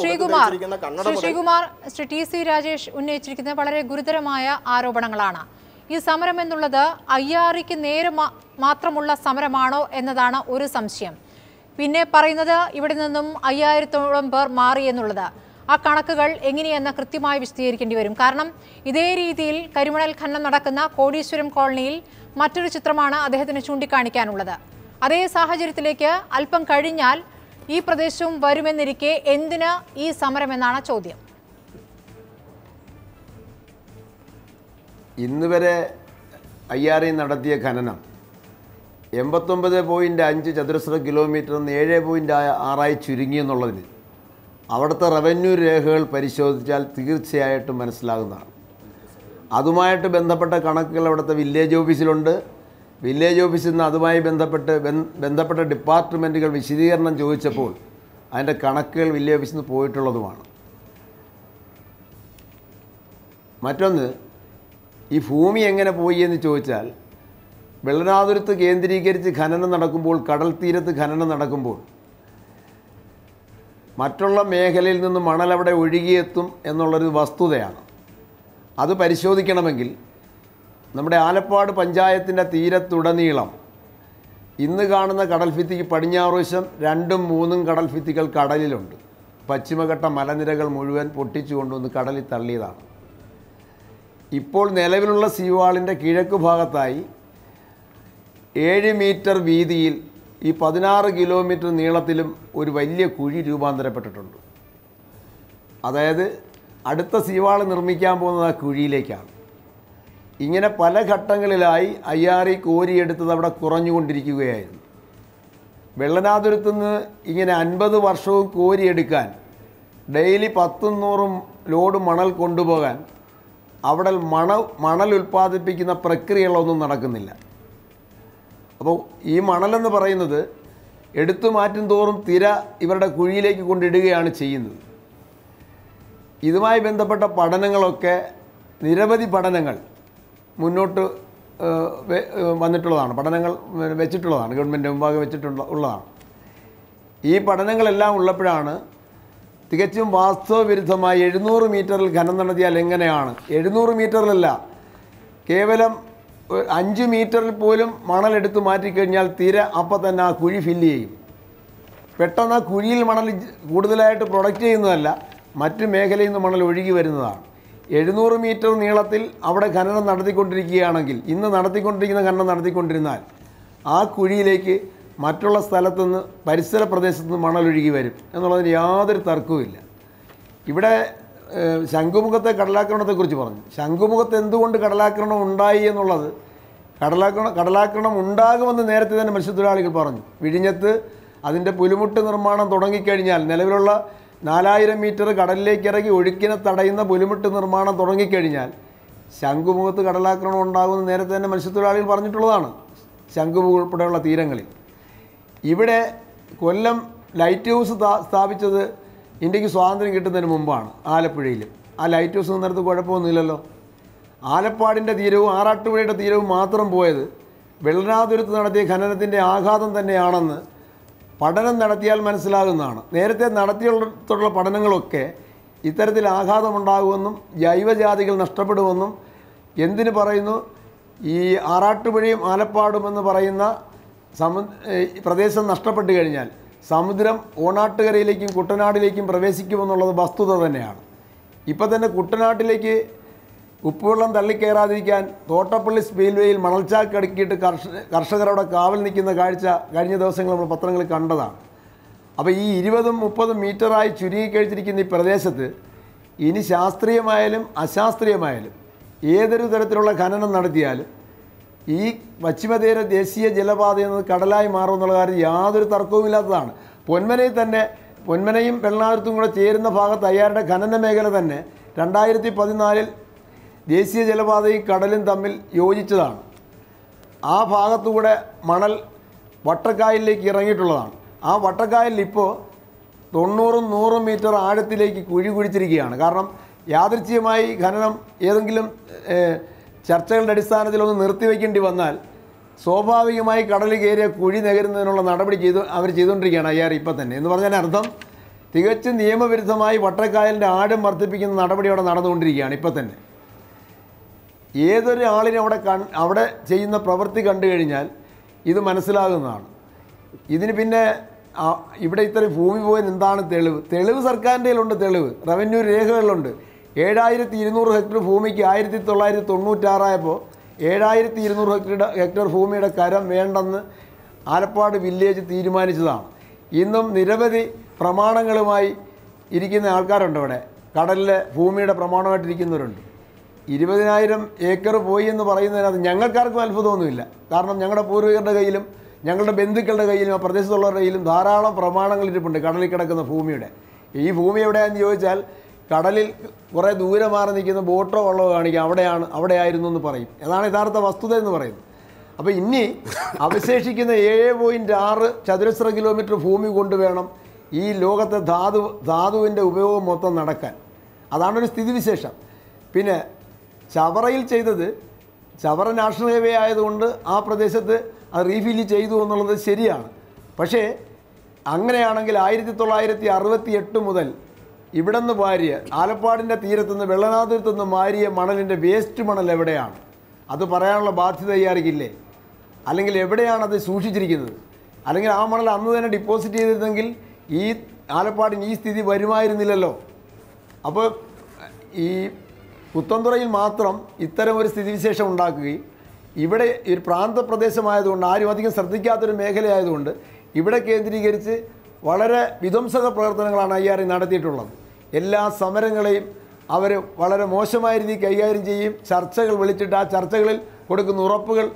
Sreekumar Sreekumar Sree T C Rajesh ഉന്നയിച്ചിരിക്കുന്ന വളരെ ഗുരുതരമായ ആരോപണങ്ങളാണ് ഈ സമരം എന്നുള്ളത് അയ്യാറിക്ക് നേരെ മാത്രമുള്ള സമരമാണോ എന്നതാണ് ഒരു സംശയം പിന്നെ പറയുന്നത് ഇവിടെ നിന്നും അയ്യായിരത്തോളം പേർ മാറി എന്നുള്ളത് ആ കണക്കുകൾ എങ്ങനെയെന്ന് കൃത്യമായി വിശദീകരിക്കേണ്ടി വരും കാരണം ഇതേ രീതിയിൽ കരിമണൽ ഖനനം നടക്കുന്ന കോടീശ്വരം കോളനിയിൽ മറ്റൊരു ചിത്രമാണ് അദ്ദേഹത്തിന് ചൂണ്ടിക്കാണിക്കാനുള്ളത് അതേ സാഹചര്യത്തിലേക്ക് അല്പം കഴിഞ്ഞാൽ ഈ പ്രദേശവും വരുമെന്നിരിക്കെ എന്തിന് ഈ സമരമെന്നാണ് ചോദ്യം ഇന്ന് വരെ ഐ ആർ നടത്തിയ ഖനനം എൺപത്തൊമ്പത് പോയിൻറ്റ് അഞ്ച് ചതുരശ്ര കിലോമീറ്റർ നിന്ന് ഏഴ് പോയിൻറ്റ് ആറായി ചുരുങ്ങി എന്നുള്ളതിന് അവിടുത്തെ റവന്യൂ രേഖകൾ പരിശോധിച്ചാൽ തീർച്ചയായിട്ടും മനസ്സിലാകുന്നതാണ് അതുമായിട്ട് ബന്ധപ്പെട്ട കണക്കുകൾ അവിടുത്തെ വില്ലേജ് ഓഫീസിലുണ്ട് വില്ലേജ് ഓഫീസിൽ നിന്ന് അതുമായി ബന്ധപ്പെട്ട് ബന്ധപ്പെട്ട ഡിപ്പാർട്ട്മെൻറ്റുകൾ വിശദീകരണം ചോദിച്ചപ്പോൾ അതിൻ്റെ കണക്കുകൾ വില്ലേജ് ഓഫീസിൽ നിന്ന് പോയിട്ടുള്ളതുമാണ് മറ്റൊന്ന് ഈ ഭൂമി എങ്ങനെ പോയി എന്ന് ചോദിച്ചാൽ വെള്ളനാതുരത്ത് കേന്ദ്രീകരിച്ച് ഖനനം നടക്കുമ്പോൾ കടൽ തീരത്ത് ഖനനം നടക്കുമ്പോൾ മറ്റുള്ള മേഖലയിൽ നിന്ന് മണൽ അവിടെ ഒഴുകിയെത്തും എന്നുള്ളൊരു വസ്തുതയാണ് അത് പരിശോധിക്കണമെങ്കിൽ നമ്മുടെ ആലപ്പാട് പഞ്ചായത്തിൻ്റെ തീരത്തുടനീളം ഇന്ന് കാണുന്ന കടൽഭിത്തിക്ക് പടിഞ്ഞാറുവശം രണ്ടും മൂന്നും കടൽഭിത്തികൾ കടലിലുണ്ട് പശ്ചിമഘട്ട മലനിരകൾ മുഴുവൻ പൊട്ടിച്ചു കൊണ്ടുവന്ന് കടലിൽ തള്ളിയതാണ് ഇപ്പോൾ നിലവിലുള്ള സീവാളിൻ്റെ കിഴക്ക് ഭാഗത്തായി ഏഴ് മീറ്റർ വീതിയിൽ ഈ പതിനാറ് കിലോമീറ്റർ നീളത്തിലും ഒരു വലിയ കുഴി രൂപാന്തരപ്പെട്ടിട്ടുണ്ട് അതായത് അടുത്ത സീവാൾ നിർമ്മിക്കാൻ പോകുന്നത് ആ കുഴിയിലേക്കാണ് ഇങ്ങനെ പല ഘട്ടങ്ങളിലായി അയ്യാറി കോരിയെടുത്തത് അവിടെ കുറഞ്ഞുകൊണ്ടിരിക്കുകയായിരുന്നു വെള്ളനാതുരത്തു നിന്ന് ഇങ്ങനെ അൻപത് വർഷവും കോരിയെടുക്കാൻ ഡെയിലി പത്തും നൂറും ലോഡ് മണൽ കൊണ്ടുപോകാൻ അവിടെ മണ മണൽ ഉൽപ്പാദിപ്പിക്കുന്ന പ്രക്രിയകളൊന്നും നടക്കുന്നില്ല അപ്പോൾ ഈ മണലെന്ന് പറയുന്നത് എടുത്തു മാറ്റും തോറും തിര ഇവരുടെ കുഴിയിലേക്ക് കൊണ്ടിടുകയാണ് ചെയ്യുന്നത് ഇതുമായി ബന്ധപ്പെട്ട പഠനങ്ങളൊക്കെ നിരവധി പഠനങ്ങൾ മുന്നോട്ട് വന്നിട്ടുള്ളതാണ് പഠനങ്ങൾ വെച്ചിട്ടുള്ളതാണ് ഗവൺമെൻറ് മുമ്പാകെ വെച്ചിട്ടുള്ള ഉള്ളതാണ് ഈ പഠനങ്ങളെല്ലാം ഉള്ളപ്പോഴാണ് തികച്ചും വാസ്തവവിരുദ്ധമായി എഴുന്നൂറ് മീറ്ററിൽ ഖനം നടത്തിയാൽ എങ്ങനെയാണ് എഴുന്നൂറ് മീറ്ററിലല്ല കേവലം അഞ്ച് മീറ്ററിൽ പോലും മണലെടുത്ത് മാറ്റിക്കഴിഞ്ഞാൽ തീരെ അപ്പം തന്നെ ആ കുഴി ഫില്ല് ചെയ്യും പെട്ടെന്ന് ആ കുഴിയിൽ മണൽ കൂടുതലായിട്ട് പ്രൊഡക്റ്റ് ചെയ്യുന്നതല്ല മറ്റു മേഖലയിൽ നിന്ന് മണൽ ഒഴുകി വരുന്നതാണ് എഴുന്നൂറ് മീറ്റർ നീളത്തിൽ അവിടെ ഖനനം നടത്തിക്കൊണ്ടിരിക്കുകയാണെങ്കിൽ ഇന്ന് നടത്തിക്കൊണ്ടിരിക്കുന്ന ഖനനം നടത്തിക്കൊണ്ടിരുന്നാൽ ആ കുഴിയിലേക്ക് മറ്റുള്ള സ്ഥലത്തുനിന്ന് പരിസര പ്രദേശത്തുനിന്ന് മണലൊഴുകി വരും എന്നുള്ളതിന് യാതൊരു തർക്കവുമില്ല ഇവിടെ ശംഖുമുഖത്തെ കടലാക്രമണത്തെക്കുറിച്ച് പറഞ്ഞു ശംഖുമുഖത്ത് എന്തുകൊണ്ട് കടലാക്രമണം ഉണ്ടായി എന്നുള്ളത് കടലാക്രമണ കടലാക്രമണം ഉണ്ടാകുമെന്ന് നേരത്തെ തന്നെ മത്സ്യത്തൊഴിലാളികൾ പറഞ്ഞു വിഴിഞ്ഞത്ത് അതിൻ്റെ പുലിമുട്ട് നിർമ്മാണം തുടങ്ങിക്കഴിഞ്ഞാൽ നിലവിലുള്ള നാലായിരം മീറ്റർ കടലിലേക്ക് ഇറങ്ങി ഒഴുക്കിനെ തടയുന്ന പുലിമുട്ട് നിർമ്മാണം തുടങ്ങിക്കഴിഞ്ഞാൽ ശംഖുമുഖത്ത് കടലാക്രമണം ഉണ്ടാകുമെന്ന് നേരത്തെ തന്നെ മത്സ്യത്തൊഴിലാളികൾ പറഞ്ഞിട്ടുള്ളതാണ് ശംഖുമുഖ ഉൾപ്പെടെയുള്ള തീരങ്ങളിൽ ഇവിടെ കൊല്ലം ലൈറ്റ് ഹൗസ് സ്ഥാപിച്ചത് ഇന്ത്യക്ക് സ്വാതന്ത്ര്യം കിട്ടുന്നതിന് മുമ്പാണ് ആലപ്പുഴയിൽ ആ ലൈറ്റ് ഹൗസ് നിന്നിടത്ത് കുഴപ്പമൊന്നുമില്ലല്ലോ ആലപ്പാടിൻ്റെ തീരവും ആറാട്ടുപുഴയുടെ തീരവും മാത്രം പോയത് വെള്ളനാതുരത്ത് നടത്തിയ ഖനനത്തിൻ്റെ ആഘാതം തന്നെയാണെന്ന് പഠനം നടത്തിയാൽ മനസ്സിലാകുന്നതാണ് നേരത്തെ നടത്തിയുള്ള പഠനങ്ങളൊക്കെ ഇത്തരത്തിൽ ആഘാതമുണ്ടാകുമെന്നും ജൈവജാതികൾ നഷ്ടപ്പെടുമെന്നും എന്തിന് പറയുന്നു ഈ ആറാട്ടുപുഴയും ആലപ്പാടുമെന്ന് പറയുന്ന സമു പ്രദേശം നഷ്ടപ്പെട്ടു കഴിഞ്ഞാൽ സമുദ്രം ഓണാട്ടുകരയിലേക്കും കുട്ടനാട്ടിലേക്കും പ്രവേശിക്കുമെന്നുള്ളത് വസ്തുത തന്നെയാണ് ഇപ്പം തന്നെ കുട്ടനാട്ടിലേക്ക് ഉപ്പുവെള്ളം തള്ളിക്കയറാതിരിക്കാൻ തോട്ടപ്പള്ളി സ്പീൽവേയിൽ മണൽച്ചാക്ക് അടുക്കിയിട്ട് കർഷകരവിടെ കാവൽ നിൽക്കുന്ന കാഴ്ച കഴിഞ്ഞ ദിവസങ്ങൾ നമ്മൾ പത്രങ്ങളിൽ കണ്ടതാണ് അപ്പോൾ ഈ ഇരുപതും മുപ്പതും മീറ്ററായി ചുരുങ്ങിക്കഴിച്ചിരിക്കുന്ന ഈ പ്രദേശത്ത് ഇനി ശാസ്ത്രീയമായാലും അശാസ്ത്രീയമായാലും ഏതൊരു തരത്തിലുള്ള ഖനനം നടത്തിയാലും ഈ പശ്ചിമതീര ദേശീയ ജലപാത എന്നത് കടലായി മാറുമെന്നുള്ള കാര്യം യാതൊരു തർക്കവുമില്ലാത്തതാണ് പൊന്മനയിൽ തന്നെ പൊന്മനയും വെള്ളാതിർത്തും കൂടെ ചേരുന്ന ഭാഗത്ത് അയ്യാരുടെ ഖനന മേഖല തന്നെ രണ്ടായിരത്തി പതിനാലിൽ ദേശീയ ജലപാതയും കടലും തമ്മിൽ യോജിച്ചതാണ് ആ ഭാഗത്തുകൂടെ മണൽ വട്ടക്കായലിലേക്ക് ഇറങ്ങിയിട്ടുള്ളതാണ് ആ വട്ടക്കായലിൽ ഇപ്പോൾ തൊണ്ണൂറും നൂറും മീറ്റർ ആഴത്തിലേക്ക് കുഴി കുഴിച്ചിരിക്കുകയാണ് കാരണം യാദൃച്ഛികമായി ഖനനം ഏതെങ്കിലും ചർച്ചകളുടെ അടിസ്ഥാനത്തിൽ ഒന്ന് നിർത്തിവെക്കേണ്ടി വന്നാൽ സ്വാഭാവികമായി കടൽ കയറിയ കുഴി നികരുന്നതിനുള്ള നടപടി ചെയ്തു അവർ ചെയ്തുകൊണ്ടിരിക്കുകയാണ് അയ്യാർ ഇപ്പം തന്നെ എന്ന് പറഞ്ഞാൽ അർത്ഥം തികച്ചും നിയമവിരുദ്ധമായി വട്ടക്കായലിൻ്റെ ആഴം വർദ്ധിപ്പിക്കുന്ന നടപടി അവിടെ നടന്നുകൊണ്ടിരിക്കുകയാണ് ഇപ്പം തന്നെ ഏതൊരു ആളിനെ അവിടെ അവിടെ ചെയ്യുന്ന പ്രവൃത്തി കണ്ടു കഴിഞ്ഞാൽ ഇത് മനസ്സിലാകുന്നതാണ് ഇതിന് പിന്നെ ഇവിടെ ഇത്രയും ഭൂമി പോയത് എന്താണ് തെളിവ് തെളിവ് സർക്കാരിൻ്റെ കയ്യിലുണ്ട് തെളിവ് റവന്യൂ രേഖകളിലുണ്ട് ഏഴായിരത്തി ഇരുന്നൂറ് ഹെക്ടർ ഭൂമിക്ക് ആയിരത്തി തൊള്ളായിരത്തി തൊണ്ണൂറ്റാറായപ്പോൾ ഏഴായിരത്തി ഇരുന്നൂറ് ഹെക്ടർ ഹെക്ടർ ഭൂമിയുടെ കരം വേണ്ടെന്ന് ആലപ്പാട് വില്ലേജ് തീരുമാനിച്ചതാണ് ഇന്നും നിരവധി പ്രമാണങ്ങളുമായി ഇരിക്കുന്ന ആൾക്കാരുണ്ട് ഇവിടെ കടലിലെ ഭൂമിയുടെ പ്രമാണമായിട്ടിരിക്കുന്നവരുണ്ട് ഇരുപതിനായിരം ഏക്കർ പോയി എന്ന് പറയുന്നതിനകത്ത് ഞങ്ങൾക്കാർക്കും അത്ഭുതമൊന്നുമില്ല കാരണം ഞങ്ങളുടെ പൂർവികരുടെ കയ്യിലും ഞങ്ങളുടെ ബന്ധുക്കളുടെ കയ്യിലും ആ പ്രദേശത്തുള്ളവരുടെ കയ്യിലും ധാരാളം പ്രമാണങ്ങൾ ഇരിപ്പുണ്ട് കടലിൽ കിടക്കുന്ന ഭൂമിയുടെ ഈ ഭൂമി എവിടെയാണെന്ന് ചോദിച്ചാൽ കടലിൽ കുറേ ദൂരെ മാറി നിൽക്കുന്ന ബോട്ടോ വള്ളമോ കാണിക്കുക അവിടെയാണ് അവിടെയായിരുന്നു എന്ന് പറയും അതാണ് യഥാർത്ഥ വസ്തുത എന്ന് പറയുന്നത് അപ്പോൾ ഇനി അവശേഷിക്കുന്ന ഏഴ് പോയിൻറ്റ് ആറ് ചതുരശ്ര കിലോമീറ്റർ ഭൂമി കൊണ്ടുവേണം ഈ ലോകത്തെ ധാതു ധാതുവിൻ്റെ ഉപയോഗം മൊത്തം നടക്കാൻ അതാണൊരു സ്ഥിതിവിശേഷം പിന്നെ ചവറയിൽ ചെയ്തത് ചവറ നാഷണൽ ഹൈവേ ആയതുകൊണ്ട് ആ പ്രദേശത്ത് അത് റീഫില് ചെയ്തു എന്നുള്ളത് ശരിയാണ് പക്ഷേ അങ്ങനെയാണെങ്കിൽ ആയിരത്തി തൊള്ളായിരത്തി അറുപത്തി എട്ട് മുതൽ ഇവിടെ നിന്ന് വാരിയ ആലപ്പാടിൻ്റെ തീരത്തുനിന്ന് വെള്ളനാതിരത്തുനിന്ന് മാരിയ മണലിൻ്റെ വേസ്റ്റ് മണൽ എവിടെയാണ് അത് പറയാനുള്ള ബാധ്യത ഇയാർക്കില്ലേ അല്ലെങ്കിൽ എവിടെയാണ് അത് സൂക്ഷിച്ചിരിക്കുന്നത് അല്ലെങ്കിൽ ആ മണൽ അന്ന് തന്നെ ഡിപ്പോസിറ്റ് ചെയ്തിരുന്നെങ്കിൽ ഈ ആലപ്പാടിന് ഈ സ്ഥിതി വരുമായിരുന്നില്ലല്ലോ അപ്പോൾ ഈ പുത്തൻതുറയിൽ മാത്രം ഇത്തരം ഒരു സ്ഥിതിവിശേഷം ഉണ്ടാക്കുകയും ഇവിടെ ഒരു പ്രാന്തപ്രദേശമായതുകൊണ്ട് ആരും അധികം ശ്രദ്ധിക്കാത്തൊരു മേഖലയായതുകൊണ്ട് ഇവിടെ കേന്ദ്രീകരിച്ച് വളരെ വിധ്വംസക പ്രവർത്തനങ്ങളാണ് ഐ ആർ ഐ നടത്തിയിട്ടുള്ളത് എല്ലാ സമരങ്ങളെയും അവർ വളരെ മോശമായ രീതിയിൽ കൈകാര്യം ചെയ്യും ചർച്ചകൾ വിളിച്ചിട്ട് ആ ചർച്ചകളിൽ കൊടുക്കുന്ന ഉറപ്പുകൾ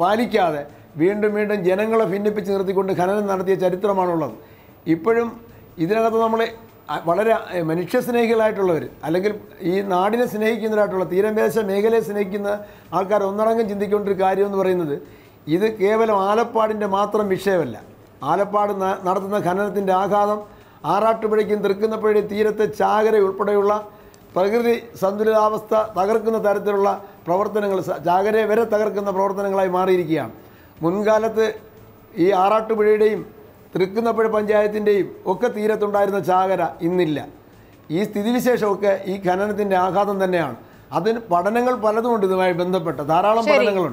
പാലിക്കാതെ വീണ്ടും വീണ്ടും ജനങ്ങളെ ഭിന്നിപ്പിച്ച് നിർത്തിക്കൊണ്ട് ഖനനം നടത്തിയ ചരിത്രമാണുള്ളത് ഇപ്പോഴും ഇതിനകത്ത് നമ്മൾ വളരെ മനുഷ്യസ്നേഹികളായിട്ടുള്ളവർ അല്ലെങ്കിൽ ഈ നാടിനെ സ്നേഹിക്കുന്നവരായിട്ടുള്ള തീരദേശ മേഖലയെ സ്നേഹിക്കുന്ന ആൾക്കാർ ഒന്നടങ്കം ചിന്തിക്കൊണ്ടൊരു കാര്യം എന്ന് പറയുന്നത് ഇത് കേവലം ആലപ്പാടിൻ്റെ മാത്രം വിഷയമല്ല ആലപ്പാട് നടത്തുന്ന ഖനനത്തിൻ്റെ ആഘാതം ആറാട്ടുപുഴയ്ക്കും തൃക്കുന്നപ്പുഴയും തീരത്തെ ചാകര ഉൾപ്പെടെയുള്ള പ്രകൃതി സന്തുലിതാവസ്ഥ തകർക്കുന്ന തരത്തിലുള്ള പ്രവർത്തനങ്ങൾ ചാകരയെ വരെ തകർക്കുന്ന പ്രവർത്തനങ്ങളായി മാറിയിരിക്കുകയാണ് മുൻകാലത്ത് ഈ ആറാട്ടുപുഴയുടെയും തൃക്കുന്നപ്പുഴ പഞ്ചായത്തിൻ്റെയും ഒക്കെ തീരത്തുണ്ടായിരുന്ന ചാകര ഇന്നില്ല ഈ സ്ഥിതിവിശേഷമൊക്കെ ഈ ഖനനത്തിൻ്റെ ആഘാതം തന്നെയാണ് അതിന് പഠനങ്ങൾ പലതുമുണ്ട് ഇതുമായി ബന്ധപ്പെട്ട ധാരാളം പഠനങ്ങളുണ്ട്